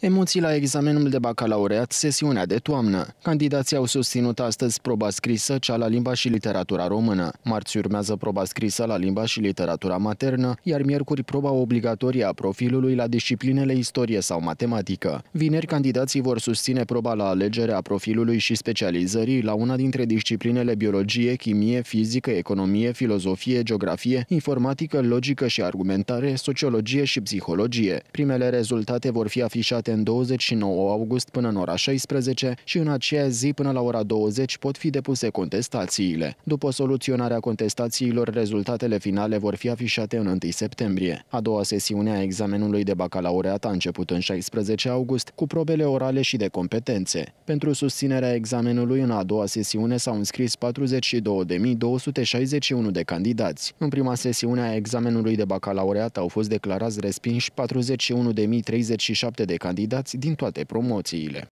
Emoții la examenul de bacalaureat, sesiunea de toamnă. Candidații au susținut astăzi proba scrisă, cea la limba și literatura română. Marți urmează proba scrisă la limba și literatura maternă, iar miercuri proba obligatorie a profilului la disciplinele istorie sau matematică. Vineri, candidații vor susține proba la alegerea profilului și specializării la una dintre disciplinele biologie, chimie, fizică, economie, filozofie, geografie, informatică, logică și argumentare, sociologie și psihologie. Primele rezultate vor fi afișate efectuate în 29 august până în ora 16 și în aceea zi până la ora 20 pot fi depuse contestațiile. După soluționarea contestațiilor, rezultatele finale vor fi afișate în 1 septembrie. A doua sesiune a examenului de bacalaureat a început în 16 august cu probele orale și de competențe. Pentru susținerea examenului în a doua sesiune s-au înscris 42.261 de candidați. În prima sesiune a examenului de bacalaureat au fost declarați respinși 41.037 de candidați candidați din toate promoțiile.